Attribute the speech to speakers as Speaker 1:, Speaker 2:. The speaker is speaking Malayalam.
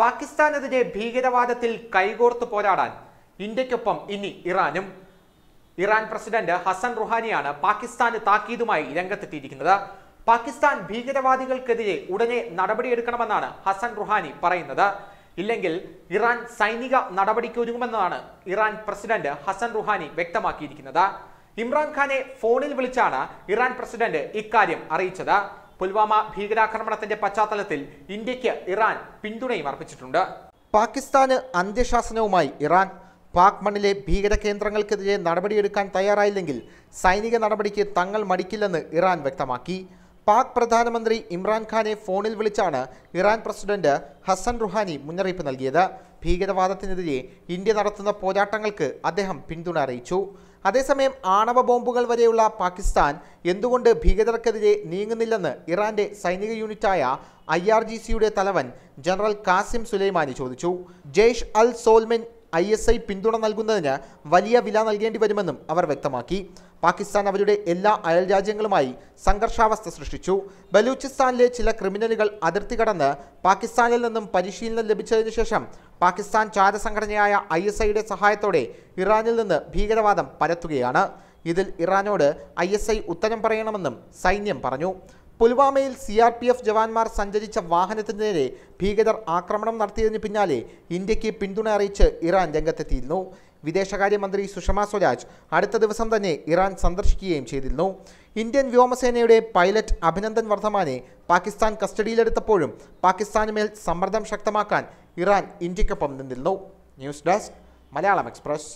Speaker 1: പാകിസ്ഥാനെതിരെ ഭീകരവാദത്തിൽ കൈകോർത്ത് പോരാടാൻ ഇന്ത്യക്കൊപ്പം ഇനി ഇറാനും ഇറാൻ പ്രസിഡന്റ് ഹസൻ റുഹാനിയാണ് പാകിസ്ഥാന് താക്കീതുമായി രംഗത്തെത്തിയിരിക്കുന്നത് പാകിസ്ഥാൻ ഭീകരവാദികൾക്കെതിരെ ഉടനെ നടപടിയെടുക്കണമെന്നാണ് ഹസൻ റുഹാനി പറയുന്നത് ഇല്ലെങ്കിൽ ഇറാൻ സൈനിക നടപടിക്ക് ഒരുങ്ങുമെന്നാണ് ഇറാൻ പ്രസിഡന്റ് ഹസൻ റുഹാനി വ്യക്തമാക്കിയിരിക്കുന്നത് ഇമ്രാൻഖാനെ ഫോണിൽ വിളിച്ചാണ് ഇറാൻ പ്രസിഡന്റ് ഇക്കാര്യം അറിയിച്ചത് പുൽവാമ ഭീകരാക്രമണത്തിന്റെ പശ്ചാത്തലത്തിൽ ഇന്ത്യക്ക് ഇറാൻ പിന്തുണയും അർപ്പിച്ചിട്ടുണ്ട്
Speaker 2: പാകിസ്ഥാന് അന്ത്യശാസനവുമായി ഇറാൻ പാക് മണ്ണിലെ ഭീകര കേന്ദ്രങ്ങൾക്കെതിരെ നടപടിയെടുക്കാൻ തയ്യാറായില്ലെങ്കിൽ സൈനിക നടപടിക്ക് തങ്ങൾ മടിക്കില്ലെന്ന് ഇറാൻ വ്യക്തമാക്കി പാക് പ്രധാനമന്ത്രി ഇമ്രാൻഖാനെ ഫോണിൽ വിളിച്ചാണ് ഇറാൻ പ്രസിഡന്റ് ഹസൻ റുഹാനി മുന്നറിയിപ്പ് നൽകിയത് ഭീകരവാദത്തിനെതിരെ ഇന്ത്യ നടത്തുന്ന പോരാട്ടങ്ങൾക്ക് അദ്ദേഹം പിന്തുണ അറിയിച്ചു അതേസമയം ആണവ ബോംബുകൾ വരെയുള്ള പാകിസ്ഥാൻ എന്തുകൊണ്ട് ഭീകരർക്കെതിരെ നീങ്ങുന്നില്ലെന്ന് ഇറാന്റെ സൈനിക യൂണിറ്റായ ഐ ആർ ജി സിയുടെ തലവൻ ജനറൽ കാസിം സുലൈമാനി ചോദിച്ചു ജെയ്ഷ് അൽ സോൽമെൻ ഐ എസ് ഐ പിന്തുണ നൽകുന്നതിന് വലിയ വില നൽകേണ്ടി വരുമെന്നും അവർ വ്യക്തമാക്കി പാകിസ്ഥാൻ അവരുടെ എല്ലാ അയൽ രാജ്യങ്ങളുമായി സംഘർഷാവസ്ഥ സൃഷ്ടിച്ചു ബലൂചിസ്ഥാനിലെ ചില ക്രിമിനലുകൾ അതിർത്തി കടന്ന് പാകിസ്ഥാനിൽ നിന്നും പരിശീലനം ലഭിച്ചതിന് ശേഷം പാകിസ്ഥാൻ ചാരസംഘടനയായ ഐ എസ് ഐയുടെ സഹായത്തോടെ ഇറാനിൽ നിന്ന് ഭീകരവാദം പരത്തുകയാണ് ഇതിൽ ഇറാനോട് ഐ എസ് ഐ ഉത്തരം പറയണമെന്നും സൈന്യം പറഞ്ഞു പുൽവാമയിൽ സി ആർ പി എഫ് ജവാന്മാർ സഞ്ചരിച്ച വാഹനത്തിന് നേരെ ഭീകരർ ആക്രമണം നടത്തിയതിന് പിന്നാലെ ഇന്ത്യയ്ക്ക് പിന്തുണ അറിയിച്ച് ഇറാൻ രംഗത്തെത്തിയിരുന്നു വിദേശകാര്യമന്ത്രി സുഷമ സ്വരാജ് അടുത്ത ദിവസം തന്നെ ഇറാൻ സന്ദർശിക്കുകയും ചെയ്തിരുന്നു ഇന്ത്യൻ വ്യോമസേനയുടെ പൈലറ്റ് അഭിനന്ദൻ വർദ്ധമാനെ പാകിസ്ഥാൻ കസ്റ്റഡിയിലെടുത്തപ്പോഴും പാകിസ്ഥാനുമേൽ സമ്മർദ്ദം ശക്തമാക്കാൻ
Speaker 1: ഇറാൻ ഇന്ത്യക്കൊപ്പം നിന്നിരുന്നു ന്യൂസ് ഡെസ്ക് മലയാളം എക്സ്പ്രസ്